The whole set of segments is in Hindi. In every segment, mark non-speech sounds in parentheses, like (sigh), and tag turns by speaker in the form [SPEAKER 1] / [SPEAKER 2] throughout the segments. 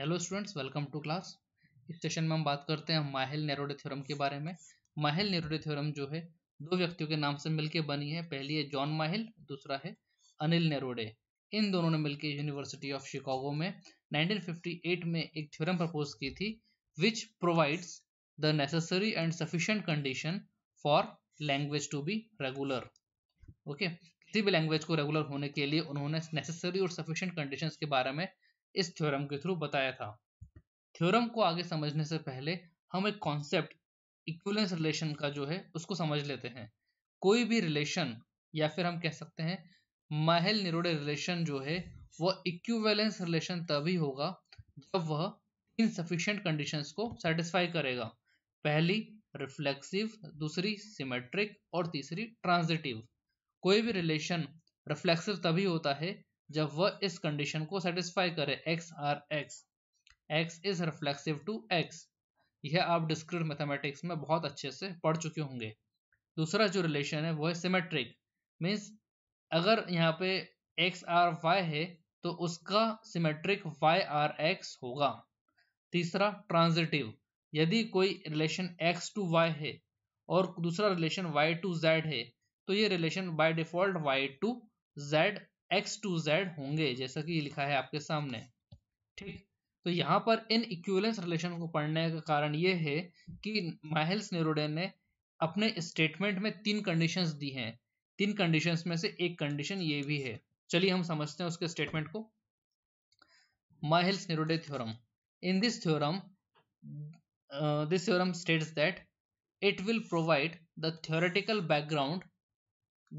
[SPEAKER 1] Hello students welcome to class इस सेशन में हम बात करते हैं माहिल नेरोडे थ्योरम के बारे में माहिल नेरोडे थ्योरम जो है दो व्यक्तियों के नाम से मिलकर बनी है पहली है जॉन माहिल दूसरा है अनिल नेरोडे इन दोनों ने मिलकर यूनिवर्सिटी ऑफ शिकागो में 1958 में एक थ्योरम प्रपोज की थी which provides the necessary and sufficient condition for language to be regular okay किसी भी लैंग्वेज को रेगुलर होने के लिए उन्होंने नेसेसरी और सफिशेंट कंडीशन के बारे में इस थ्योरम के थ्रू बताया था थ्योरम को आगे समझने से पहले हम एक कॉन्सेप्ट इक्वलेंस रिलेशन का जो है उसको समझ लेते हैं कोई भी रिलेशन या फिर हम कह सकते हैं माहल निरोडे रिलेशन जो है वह इक्वलेंस रिलेशन तभी होगा जब वह इन सफिशियंट कंडीशंस को सेटिस्फाई करेगा पहली रिफ्लेक्सिव दूसरी सिमेट्रिक और तीसरी ट्रांजिटिव कोई भी रिलेशन रिफ्लेक्सिव तभी होता है जब वह इस कंडीशन को सेटिस्फाई करे X R X X is reflexive to X यह आप डिस्क्रिट मैथमेटिक्स में बहुत अच्छे से पढ़ चुके होंगे दूसरा जो रिलेशन है वो है सिमेट्रिक मीन्स अगर यहाँ पे एक्स आर वाई है तो उसका सिमेट्रिक वाई आर एक्स होगा तीसरा ट्रांजिटिव यदि कोई रिलेशन एक्स टू वाई है और दूसरा रिलेशन वाई टू जेड है तो ये relation by default Y to Z X to Z होंगे जैसा कि लिखा है आपके सामने ठीक तो यहाँ पर इन इक्वलेंस रिलेशन को पढ़ने का कारण ये है कि माहल्स नेरोडेन ने अपने स्टेटमेंट में तीन कंडीशंस दी हैं तीन कंडीशंस में से एक कंडीशन ये भी है चलिए हम समझते हैं उसके स्टेटमेंट को Myhill Nerode theorem in this theorem this theorem states that it will provide the the background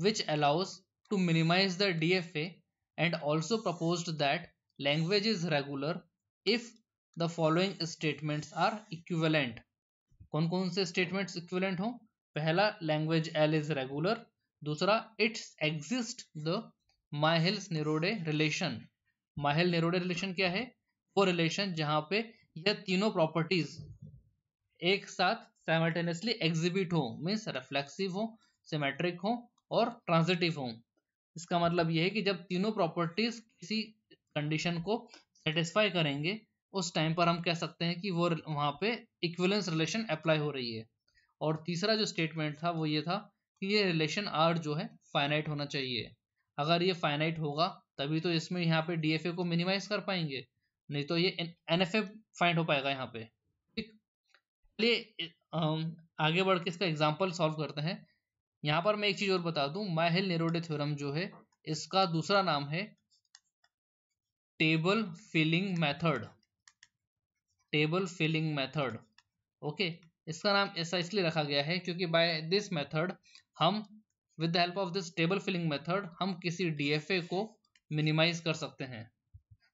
[SPEAKER 1] which allows to minimize the DFA and also proposed that language is regular if the following statements are equivalent. कौन कौन से statements equivalent हों पहला language L is regular दूसरा it exists the माहिल्स निरोडे relation. माहिल निरोडे relation क्या है वो relation जहाँ पे यह तीनों properties एक साथ simultaneously exhibit हो means reflexive हो symmetric हो और transitive हों इसका मतलब यह है कि जब तीनों प्रॉपर्टीज किसी कंडीशन को सेटिस्फाई करेंगे उस टाइम पर हम कह सकते हैं कि वो वहाँ पे इक्विलेंस रिलेशन अप्लाई हो रही है और तीसरा जो स्टेटमेंट था वो ये था कि ये रिलेशन आर जो है फाइनाइट होना चाहिए अगर ये फाइनाइट होगा तभी तो इसमें यहाँ पे डी को मिनिमाइज कर पाएंगे नहीं तो ये एन एफ फाइंड हो पाएगा यहाँ पे ठीक चलिए आगे बढ़ के इसका एग्जाम्पल सॉल्व करते हैं यहाँ पर मैं एक चीज और बता दू माहिल नेरोडे थ्योरम जो है इसका दूसरा नाम है table filling method table filling method okay इसका नाम ऐसा इसलिए रखा गया है क्योंकि बाय दिस मेथड हम with the help of this table filling method हम किसी डीएफए को मिनिमाइज कर सकते हैं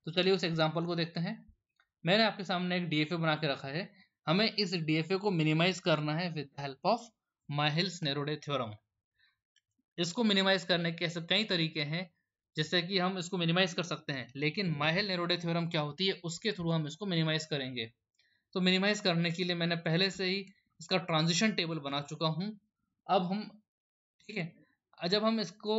[SPEAKER 1] तो चलिए उस एग्जाम्पल को देखते हैं मैंने आपके सामने एक डीएफए बना के रखा है हमें इस डीएफए को मिनिमाइज करना है with the help of Myhill Nerode theorem इसको मिनिमाइज करने के ऐसे कई तरीके हैं जैसे कि हम इसको मिनिमाइज कर सकते हैं लेकिन माहिल नेरोडे थ्योरम क्या होती है उसके थ्रू हम इसको मिनिमाइज करेंगे तो मिनिमाइज करने के लिए मैंने पहले से ही इसका ट्रांजिशन टेबल बना चुका हूँ अब हम ठीक है जब हम इसको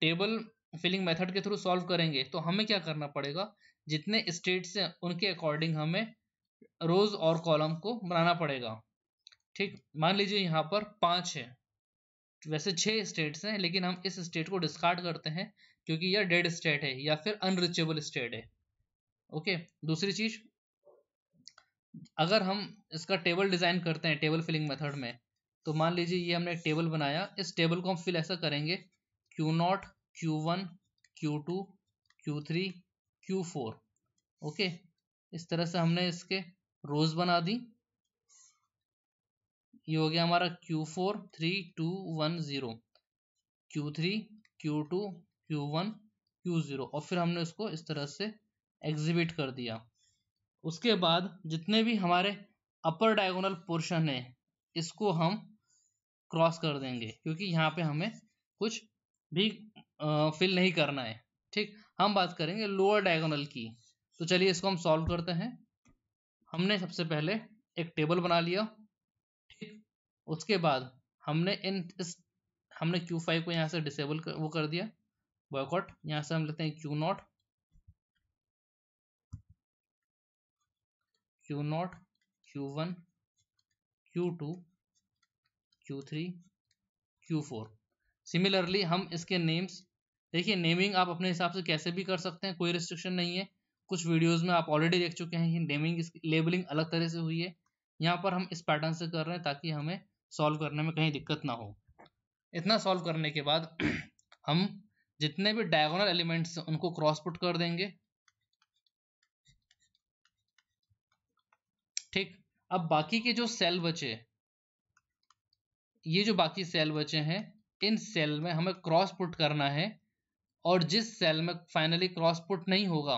[SPEAKER 1] टेबल फिलिंग मेथड के थ्रू सॉल्व करेंगे तो हमें क्या करना पड़ेगा जितने स्टेट्स हैं उनके अकॉर्डिंग हमें रोज और कॉलम को बनाना पड़ेगा ठीक मान लीजिए यहाँ पर पांच है वैसे छह स्टेट्स हैं लेकिन हम इस स्टेट को डिस्कार्ड करते हैं क्योंकि यह डेड स्टेट है या फिर अनरिचेबल स्टेट है ओके दूसरी चीज़ अगर हम इसका टेबल डिज़ाइन करते हैं टेबल फिलिंग मेथड में तो मान लीजिए ये हमने टेबल बनाया इस टेबल को हम फिल ऐसा करेंगे Q not Q one Q two Q three Q four okay इस तरह से हमने इसके रोज़ बना दी ये हो गया हमारा Q four three two one zero Q three Q two Q one Q zero और फिर हमने उसको इस तरह से एग्जिबिट कर दिया उसके बाद जितने भी हमारे अपर डायगोनल पोर्शन है इसको हम क्रॉस कर देंगे क्योंकि यहाँ पे हमें कुछ भी फिल नहीं करना है ठीक हम बात करेंगे लोअर डायगोनल की तो चलिए इसको हम सॉल्व करते हैं हमने सबसे पहले एक टेबल बना लिया ठीक उसके बाद हमने इन इस हमने Q5 को यहाँ से डिसेबल कर, वो कर दिया बॉयकॉट यहाँ से हम लेते हैं Q0 not Q not Q1 Q2 Q3 Q4 similarly हम इसके नेम्स देखिए नेमिंग आप अपने हिसाब से कैसे भी कर सकते हैं कोई रिस्ट्रिक्शन नहीं है कुछ वीडियोस में आप ऑलरेडी देख चुके हैं कि नेमिंग इसकी लेबलिंग अलग तरह से हुई है यहाँ पर हम इस पैटर्न से कर रहे हैं ताकि हमें सॉल्व करने में कहीं दिक्कत ना हो इतना सॉल्व करने के बाद (clears throat) हम जितने भी डायगोनल एलिमेंट्स उनको क्रॉस पुट कर देंगे ठीक अब बाकी के जो सेल बचे ये जो बाकी सेल बचे हैं इन सेल में हमें क्रॉस पुट करना है और जिस सेल में फाइनली क्रॉस पुट नहीं होगा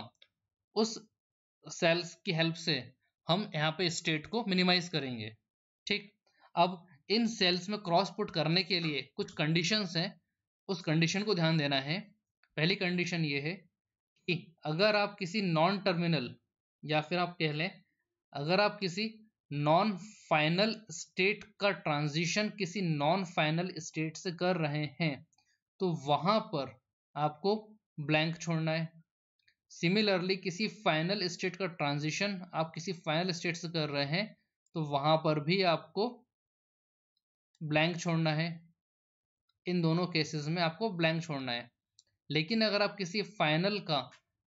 [SPEAKER 1] उस सेल्स की हेल्प से हम यहाँ पे स्टेट को मिनिमाइज करेंगे ठीक अब इन सेल्स में क्रॉस पुट करने के लिए कुछ कंडीशंस हैं उस कंडीशन को ध्यान देना है पहली कंडीशन ये है कि अगर आप किसी नॉन टर्मिनल या फिर आप कह लें अगर आप किसी नॉन फाइनल स्टेट का ट्रांजिशन किसी नॉन फाइनल स्टेट से कर रहे हैं तो वहां पर आपको ब्लैंक छोड़ना है सिमिलरली किसी फाइनल स्टेट का ट्रांजिशन आप किसी फाइनल स्टेट से कर रहे हैं तो वहां पर भी आपको ब्लैंक छोड़ना है इन दोनों केसेस में आपको ब्लैंक छोड़ना है लेकिन अगर आप किसी फाइनल का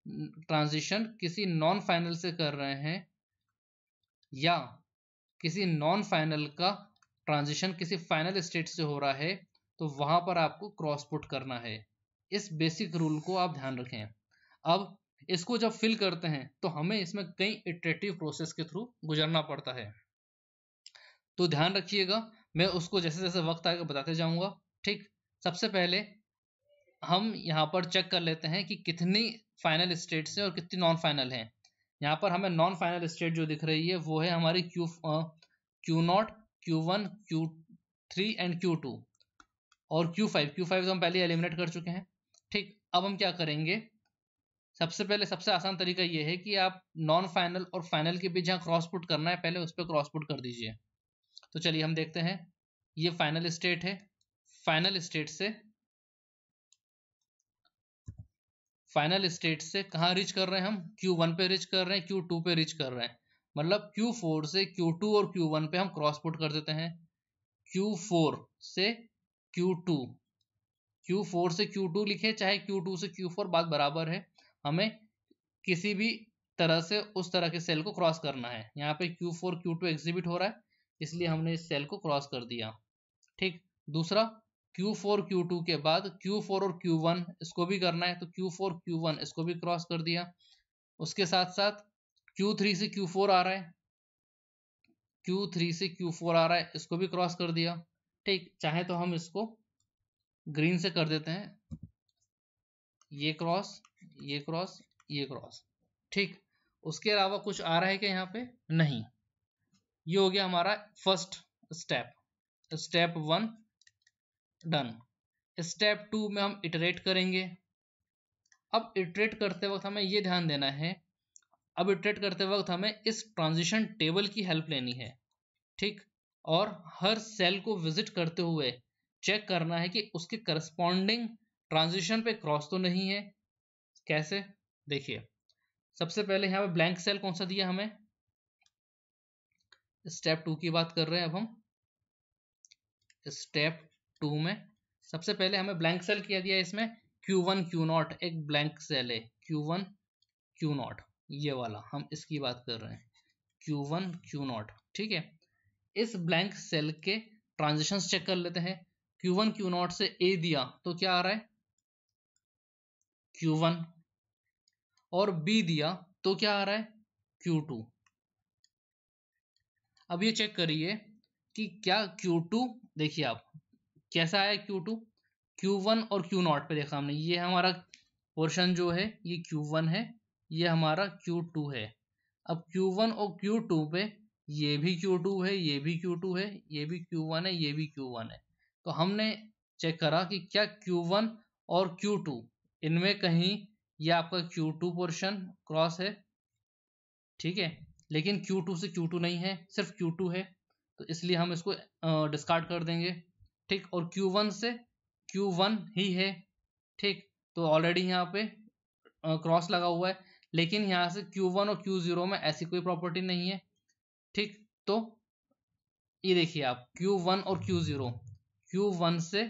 [SPEAKER 1] ट्रांजिशन किसी नॉन फाइनल से कर रहे हैं या किसी नॉन फाइनल का ट्रांजिशन किसी फाइनल स्टेट से हो रहा है तो वहां पर आपको क्रॉस पुट करना है इस बेसिक रूल को आप ध्यान रखें अब इसको जब फिल करते हैं तो हमें इसमें कई इटरेटिव प्रोसेस के थ्रू गुजरना पड़ता है तो ध्यान रखिएगा मैं उसको जैसे जैसे वक्त आएगा बताते जाऊंगा ठीक सबसे पहले हम यहाँ पर चेक कर लेते हैं कि कितनी फाइनल स्टेट्स हैं और कितनी नॉन फाइनल हैं यहाँ पर हमें नॉन फाइनल स्टेट जो दिख रही है वो है हमारी Q Q not Q one Q three and Q two और क्यू फाइव क्यू फाइव तो हम पहले एलिमिनेट कर चुके हैं ठीक अब हम क्या करेंगे सबसे पहले सबसे आसान तरीका ये है कि आप नॉन फाइनल और फाइनल के बीच जहाँ क्रॉस पुट करना है पहले उस पर क्रॉस पुट कर दीजिए तो चलिए हम देखते हैं ये फाइनल स्टेट है फाइनल स्टेट से फाइनल स्टेट से कहाँ रीच कर रहे हैं हम क्यू वन पे रीच कर रहे हैं क्यू टू पे रीच कर रहे हैं मतलब क्यू फोर से क्यू टू और क्यू वन पे हम क्रॉस पुट कर देते हैं क्यू फोर से क्यू टू क्यू फोर से क्यू टू लिखे चाहे क्यू टू से क्यू फोर बात बराबर है हमें किसी भी तरह से उस तरह के सेल को क्रॉस करना है यहाँ पे Q4 Q2 टू एग्जिबिट हो रहा है इसलिए हमने इस सेल को क्रॉस कर दिया ठीक दूसरा Q4 Q2 के बाद Q4 और Q1 इसको भी करना है तो Q4 Q1 इसको भी क्रॉस कर दिया उसके साथ साथ Q3 से Q4 आ रहा है Q3 से Q4 आ रहा है इसको भी क्रॉस कर दिया ठीक चाहे तो हम इसको ग्रीन से कर देते हैं ये क्रॉस ये क्रॉस ये क्रॉस ठीक उसके अलावा कुछ आ रहा है क्या यहाँ पे नहीं ये हो गया हमारा first step step one done step two में हम इटरेट करेंगे अब इटरेट करते वक्त हमें ये ध्यान देना है अब इटरेट करते वक्त हमें इस ट्रांजिशन टेबल की हेल्प लेनी है ठीक और हर सेल को विजिट करते हुए चेक करना है कि उसके करस्पॉन्डिंग ट्रांजिशन पे क्रॉस तो नहीं है कैसे देखिए सबसे पहले यहाँ पे ब्लैंक सेल कौन सा दिया हमें स्टेप टू की बात कर रहे हैं अब हम स्टेप टू में सबसे पहले हमें ब्लैंक सेल किया दिया इसमें क्यू वन क्यू नॉट एक ब्लैंक सेल है क्यू वन क्यू नॉट ये वाला हम इसकी बात कर रहे हैं क्यू वन क्यू नॉट ठीक है इस ब्लैंक सेल के ट्रांजिशन चेक कर लेते हैं क्यू वन क्यू नॉट से ए दिया तो क्या आ रहा है Q1 और B दिया तो क्या आ रहा है Q2 अब ये चेक करिए कि क्या Q2 देखिए आप कैसा आया Q2 Q1 और Q0 नॉट पे देखा हमने ये हमारा पोर्शन जो है ये Q1 है ये हमारा Q2 है अब Q1 और Q2 पे ये भी Q2 है ये भी Q2 है ये भी Q1 है ये भी Q1 है तो हमने चेक करा कि क्या Q1 और Q2 इनमें कहीं ये आपका Q2 पोर्शन क्रॉस है ठीक है लेकिन Q2 से Q2 नहीं है सिर्फ Q2 है तो इसलिए हम इसको डिस्कार्ड कर देंगे ठीक और Q1 से Q1 ही है ठीक तो ऑलरेडी यहाँ पे क्रॉस लगा हुआ है लेकिन यहाँ से Q1 और Q0 में ऐसी कोई प्रॉपर्टी नहीं है ठीक तो ये देखिए आप Q1 और Q0 Q1 से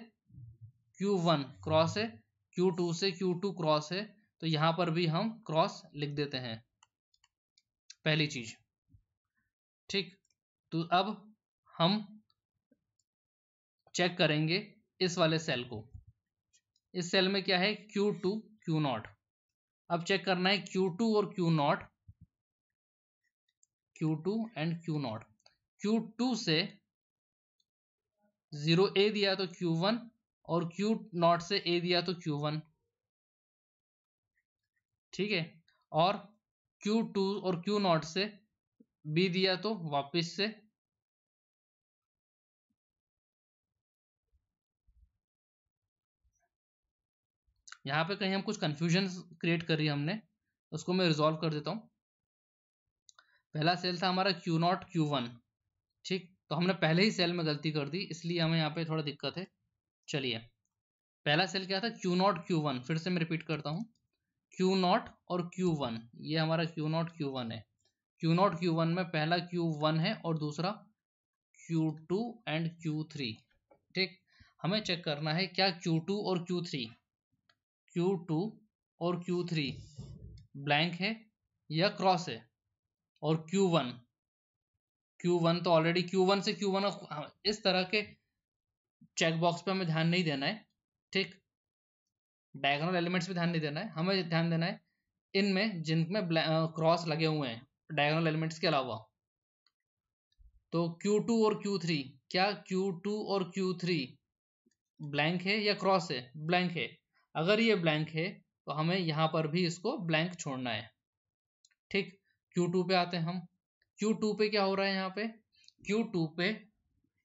[SPEAKER 1] Q1 क्रॉस है Q2 से Q2 क्रॉस है तो यहां पर भी हम क्रॉस लिख देते हैं पहली चीज ठीक तो अब हम चेक करेंगे इस वाले सेल को इस सेल में क्या है Q2 Q0 अब चेक करना है Q2 और Q0 Q2 and Q0 Q2 से जीरो ए दिया तो Q1 और क्यू नॉट से ए दिया तो क्यू वन ठीक है और क्यू टू और क्यू नॉट से बी दिया तो वापस से यहां पे कहीं हम कुछ कंफ्यूजन क्रिएट करी हमने उसको मैं रिजोल्व कर देता हूँ पहला सेल था हमारा क्यू नॉट क्यू वन ठीक तो हमने पहले ही सेल में गलती कर दी इसलिए हमें यहाँ पे थोड़ा दिक्कत है चलिए पहला सेल क्या था क्यू नॉट क्यू वन फिर से मैं रिपीट करता हूँ क्यू नॉट और क्यू वन ये हमारा क्यू नॉट क्यू वन है क्यू नॉट क्यू वन में पहला क्यू वन है और दूसरा Q two and Q three ठीक हमें चेक करना है क्या क्यू टू और क्यू थ्री क्यू टू और क्यू थ्री ब्लैंक है या क्रॉस है और क्यू वन क्यू वन तो ऑलरेडी क्यू वन से क्यू वन हाँ, इस तरह के चेकबॉक्स पे हमें ध्यान नहीं देना है ठीक डायगोनल एलिमेंट्स पे ध्यान नहीं देना है हमें ध्यान देना है इनमें जिनमें क्रॉस लगे हुए हैं डायगोनल एलिमेंट्स के अलावा तो Q2 और Q3 क्या Q2 और Q3 ब्लैंक है या क्रॉस है ब्लैंक है अगर ये ब्लैंक है तो हमें यहाँ पर भी इसको ब्लैंक छोड़ना है ठीक Q2 पे आते हैं हम Q2 पे क्या हो रहा है यहाँ पे Q2 पे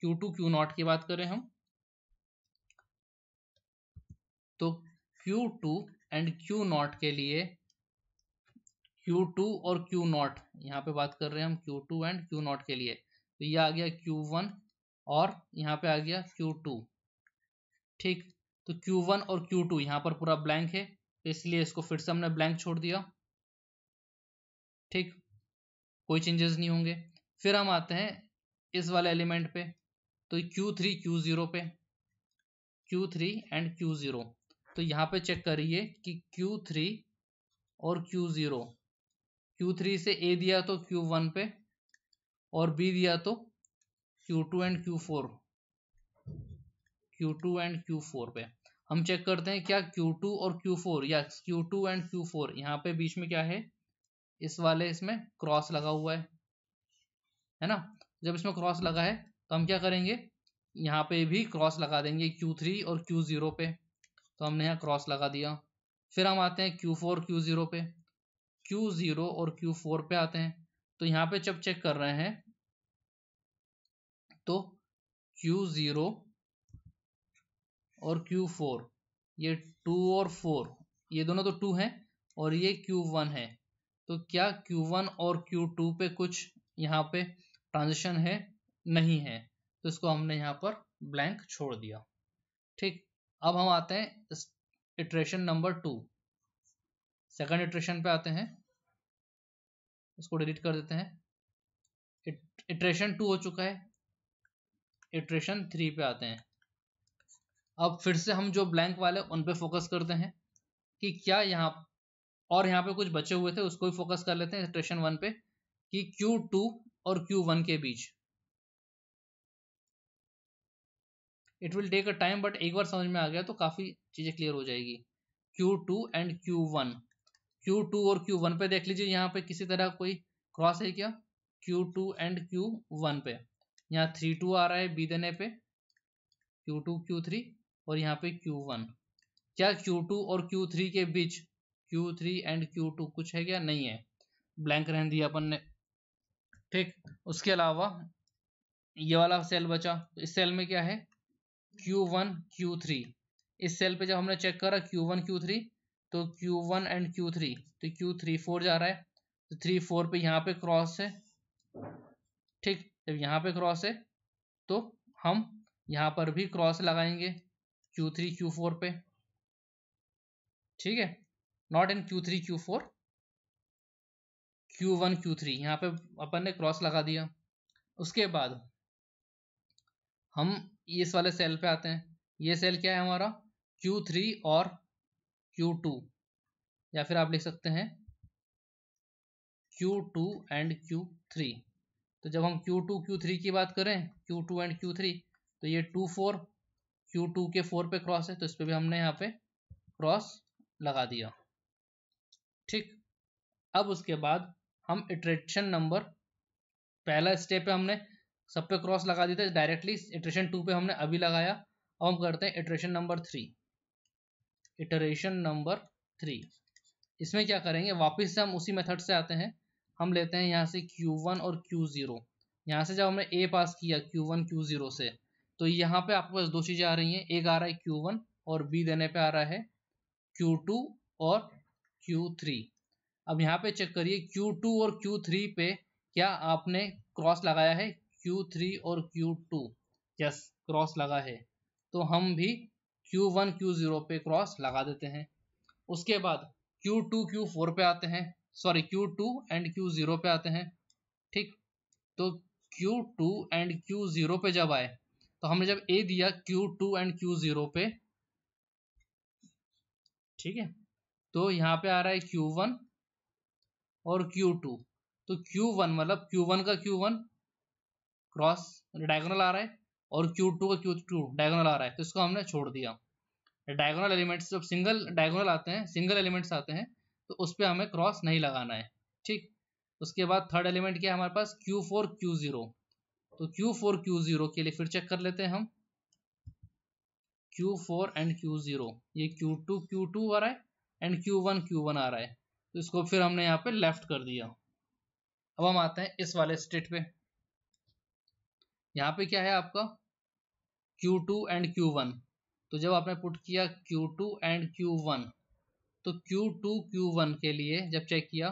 [SPEAKER 1] Q2 Q0 की बात करें हम तो Q2 एंड क्यू नॉट के लिए Q2 और क्यू नॉट यहाँ पे बात कर रहे हैं हम Q2 एंड क्यू नॉट के लिए तो ये आ गया Q1 और यहाँ पे आ गया Q2 ठीक तो Q1 और Q2 यहाँ पर पूरा ब्लैंक है तो इसलिए इसको फिर से हमने ब्लैंक छोड़ दिया ठीक कोई चेंजेस नहीं होंगे फिर हम आते हैं इस वाले एलिमेंट पे तो Q3 Q0 पे Q3 एंड Q0 तो यहाँ पे चेक करिए कि Q3 और Q0 Q3 से A दिया तो Q1 पे और B दिया तो Q2 and Q4 Q2 and Q4 पे हम चेक करते हैं क्या Q2 और Q4 या Q2 एंड Q4 यहाँ पे बीच में क्या है इस वाले इसमें क्रॉस लगा हुआ है है ना जब इसमें क्रॉस लगा है तो हम क्या करेंगे यहाँ पे भी क्रॉस लगा देंगे Q3 और Q0 पे तो हमने यहाँ क्रॉस लगा दिया फिर हम आते हैं क्यू फोर क्यू ज़ीरो पे क्यू ज़ीरो और क्यू फोर पे आते हैं तो यहाँ पे जब चेक कर रहे हैं तो क्यू ज़ीरो और क्यू फोर ये टू और फोर ये दोनों तो टू हैं और ये क्यू वन है तो क्या क्यू वन और क्यू टू पे कुछ यहाँ पे ट्रांजिशन है नहीं है तो इसको हमने यहाँ पर ब्लैंक छोड़ दिया ठीक अब हम आते हैं iteration number two second iteration पे आते हैं इसको डिलीट कर देते हैं इटरेशन टू हो चुका है इटरेशन थ्री पे आते हैं अब फिर से हम जो ब्लैंक वाले उन पे फोकस करते हैं कि क्या यहाँ और यहाँ पे कुछ बचे हुए थे उसको भी फोकस कर लेते हैं इटरेशन वन पे कि क्यू टू और क्यू वन के बीच it will take a time but एक बार समझ में आ गया तो काफ़ी चीज़ें क्लियर हो जाएगी Q two and Q one Q two और क्यू वन पे देख लीजिए यहाँ पे किसी तरह कोई क्रॉस है क्या Q two and Q one पे यहाँ थ्री टू आ रहा है बी देने पे क्यू टू क्यू थ्री और यहाँ पे क्यू वन क्या क्यू टू और क्यू थ्री के बीच Q three and Q two कुछ है क्या नहीं है ब्लैंक रहने दिया अपन ने ठीक उसके अलावा ये वाला सेल बचा तो इस सेल में क्या है Q1 Q3 इस सेल पे जब हमने चेक करा Q1 Q3 तो Q1 एंड Q3 तो Q3 फोर जा रहा है तो थ्री फोर पे यहाँ पे क्रॉस है ठीक जब यहाँ पे क्रॉस है तो हम यहाँ पर भी क्रॉस लगाएंगे Q3 Q4 पे ठीक है not in Q3 Q4 Q1 Q3 यहाँ पे अपन ने क्रॉस लगा दिया उसके बाद हम इस वाले सेल पे आते हैं ये सेल क्या है हमारा Q3 और Q2 या फिर आप लिख सकते हैं Q2 एंड Q3 तो जब हम Q2 Q3 की बात करें Q2 एंड Q3 तो ये टू फोर क्यू टू के फोर पे क्रॉस है तो इस पर भी हमने यहाँ पे क्रॉस लगा दिया ठीक अब उसके बाद हम इट्रेक्शन नंबर पहला स्टेप है हमने सब पे क्रॉस लगा देते हैं डायरेक्टली इटरेशन टू पे हमने अभी लगाया अब हम करते हैं iteration number three iteration number three इसमें क्या करेंगे वापस से हम उसी मेथड से आते हैं हम लेते हैं यहाँ से क्यू वन और क्यू जीरो यहाँ से जब हमने ए पास किया क्यू वन क्यू जीरो से तो यहाँ पे आपके पास दो चीज़ें आ रही हैं एक आ रहा है क्यू वन और बी देने पे आ रहा है क्यू टू और क्यू थ्री अब यहाँ पे चेक करिए क्यू टू और क्यू थ्री पे क्या आपने क्रॉस लगाया है क्यू थ्री और क्यू टू यस क्रॉस लगा है तो हम भी क्यू वन क्यू जीरो पे क्रॉस लगा देते हैं उसके बाद क्यू टू क्यू फोर पे आते हैं sorry Q two and Q zero पे आते हैं ठीक तो Q two and Q zero पे जब आए तो हमने जब ए दिया Q two and Q zero पे ठीक है तो यहां पे आ रहा है क्यू वन और क्यू टू तो क्यू वन मतलब क्यू वन का क्यू वन क्रॉस डायगोनल आ रहा है और क्यू टू का क्यू टू डायगोनल आ रहा है तो इसको हमने छोड़ दिया डायगोनल एलिमेंट्स जब सिंगल डायगोनल आते हैं सिंगल एलिमेंट्स आते हैं तो उस पर हमें क्रॉस नहीं लगाना है ठीक उसके बाद थर्ड एलिमेंट क्या है हमारे पास क्यू फोर क्यू जीरो तो क्यू फोर क्यू जीरो के लिए फिर चेक कर लेते हैं हम Q four and Q zero ये क्यू टू क्यू टू आ रहा है and Q one Q one आ रहा है तो इसको फिर हमने यहाँ पे लेफ्ट कर दिया अब हम आते हैं इस वाले स्टेट पे यहाँ पे क्या है आपका Q2 एंड Q1 तो जब आपने पुट किया Q2 एंड Q1 तो Q2 Q1 के लिए जब चेक किया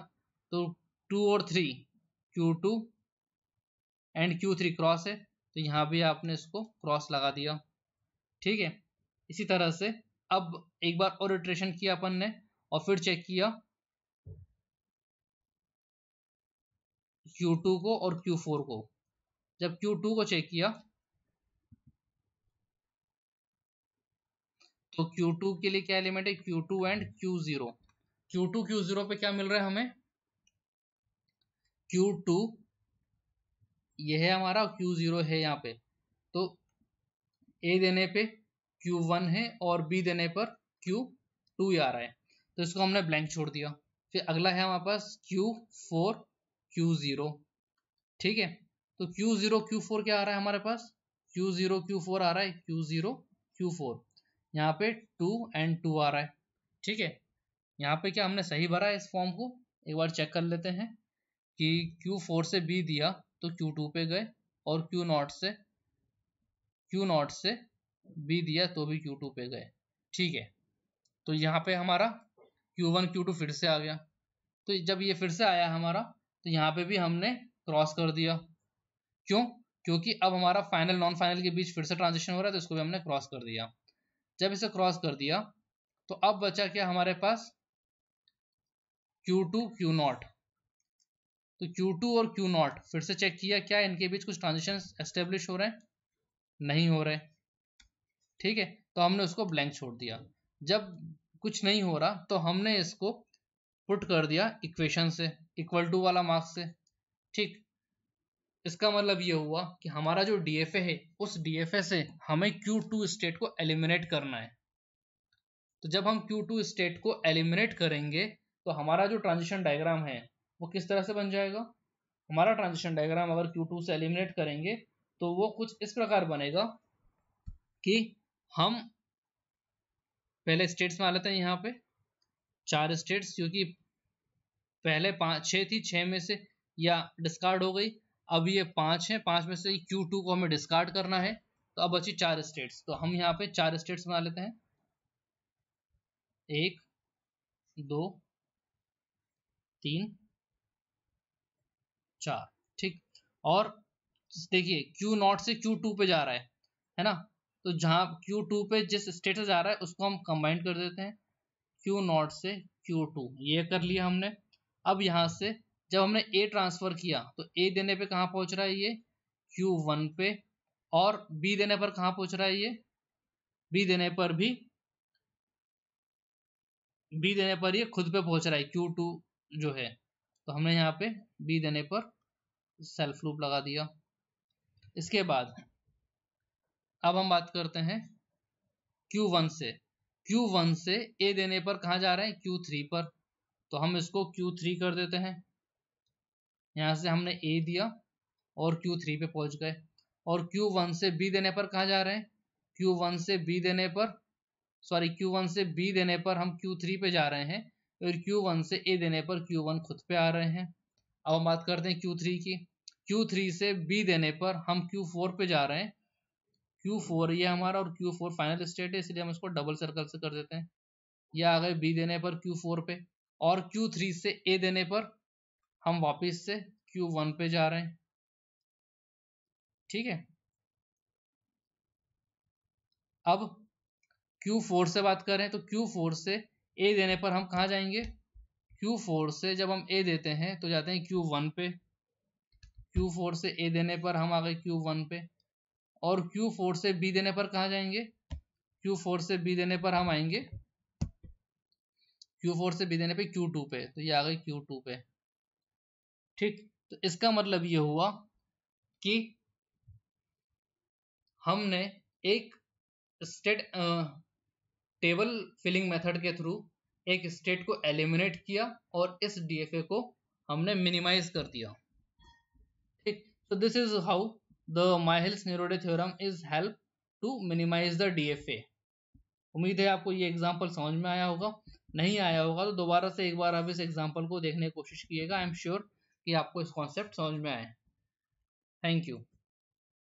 [SPEAKER 1] तो टू और three Q2 and Q3 cross है तो यहाँ भी आपने इसको क्रॉस लगा दिया ठीक है इसी तरह से अब एक बार और इटरेशन किया अपन ने और फिर चेक किया Q2 को और Q4 को जब Q2 को चेक किया तो Q2 के लिए क्या एलिमेंट है Q2 and Q0 Q2 Q0 पे क्या मिल रहा है हमें Q2 ये है हमारा Q0 है यहाँ पे तो ए देने पे Q1 है और बी देने पर Q2 टू आ रहा है तो इसको हमने ब्लैंक छोड़ दिया फिर अगला है हमारे पास Q4 Q0 ठीक है तो क्यू जीरो क्यू फोर क्या आ रहा है हमारे पास क्यू जीरो क्यू फोर आ रहा है क्यू जीरो क्यू फोर यहाँ पे टू एंड टू आ रहा है ठीक है यहाँ पे क्या हमने सही भरा है इस फॉर्म को एक बार चेक कर लेते हैं कि क्यू फोर से बी दिया तो क्यू टू पे गए और क्यू नॉट से क्यू नॉट से बी दिया तो भी क्यू टू पे गए ठीक है तो यहाँ पे हमारा क्यू वन क्यू टू फिर से आ गया तो जब ये फिर से आया हमारा तो यहाँ पे भी हमने क्रॉस कर दिया क्यों क्योंकि अब हमारा फाइनल नॉन फाइनल के बीच फिर से ट्रांजेक्शन हो रहा है तो इसको भी हमने क्रॉस कर दिया जब इसे क्रॉस कर दिया तो अब बचा क्या हमारे पास Q2 Q0 तो Q2 और Q0 फिर से चेक किया क्या इनके बीच कुछ ट्रांजेक्शन एस्टेब्लिश हो रहे हैं नहीं हो रहे ठीक है तो हमने उसको ब्लैंक छोड़ दिया जब कुछ नहीं हो रहा तो हमने इसको पुट कर दिया इक्वेशन से इक्वल टू वाला मार्क्स से ठीक इसका मतलब ये हुआ कि हमारा जो डी है उस डी से हमें Q2 स्टेट को एलिमिनेट करना है तो जब हम Q2 स्टेट को एलिमिनेट करेंगे तो हमारा जो ट्रांजिशन डायग्राम है वो किस तरह से बन जाएगा हमारा ट्रांजिशन डायग्राम अगर Q2 से एलिमिनेट करेंगे तो वो कुछ इस प्रकार बनेगा कि हम पहले स्टेट्स में आ लेते हैं यहाँ पे चार स्टेट्स क्योंकि पहले पाँच छः थी छः में से या डिस्कार्ड हो गई अब ये पांच हैं पांच में से क्यू टू को हमें डिस्कार्ड करना है तो अब बची चार स्टेट्स तो हम यहाँ पे चार स्टेट्स बना लेते हैं एक दो तीन चार ठीक और देखिए क्यू नॉट से क्यू टू पे जा रहा है है ना तो जहां क्यू टू पे जिस स्टेट से जा रहा है उसको हम कंबाइंड कर देते हैं क्यू नॉट से क्यू टू ये कर लिया हमने अब यहां से जब हमने ए ट्रांसफर किया तो ए देने पे कहाँ पहुंच रहा है ये क्यू वन पे और बी देने पर कहाँ पहुंच रहा है ये बी देने पर भी बी देने पर ये खुद पे पहुंच रहा है क्यू टू जो है तो हमने यहाँ पे बी देने पर सेल्फ लूप लगा दिया इसके बाद अब हम बात करते हैं क्यू वन से क्यू वन से ए देने पर कहाँ जा रहे हैं क्यू थ्री पर तो हम इसको क्यू थ्री कर देते हैं यहाँ से हमने ए दिया और Q3 पे पहुंच गए और Q1 से B देने पर कहा जा रहे हैं Q1 से B देने पर सॉरी Q1 से B देने पर हम Q3 पे जा रहे हैं और Q1 से A देने पर Q1 खुद पे आ रहे हैं अब हम बात करते हैं Q3 की Q3 से B देने पर हम Q4 पे जा रहे हैं Q4 ये हमारा और Q4 फाइनल स्टेट है इसलिए हम इसको डबल सर्कल से कर देते हैं यह आ गए बी देने पर फोर पे और थ्री से ए देने पर हम वापस से क्यू वन पे जा रहे हैं ठीक है अब क्यू फोर से बात कर रहे हैं तो क्यू फोर से ए देने पर हम कहा जाएंगे क्यू फोर से जब हम ए देते हैं तो जाते हैं क्यू वन पे क्यू फोर से ए देने पर हम आ गए क्यू वन पे और क्यू फोर से बी देने पर कहा जाएंगे क्यू फोर से बी देने पर हम आएंगे क्यू फोर से बी देने पे क्यू टू पे तो ये आ गए क्यू टू पे ठीक तो इसका मतलब ये हुआ कि हमने एक स्टेट टेबल फिलिंग मेथड के थ्रू एक स्टेट को एलिमिनेट किया और इस डीएफए को हमने मिनिमाइज कर दिया ठीक तो this is how the Myhill Nerode theorem is help to minimize the DFA उम्मीद है आपको ये एग्जाम्पल समझ में आया होगा नहीं आया होगा तो दोबारा से एक बार आप इस एग्जाम्पल को देखने की कोशिश किएगा आई एम श्योर कि आपको इस कॉन्सेप्ट समझ में आए थैंक यू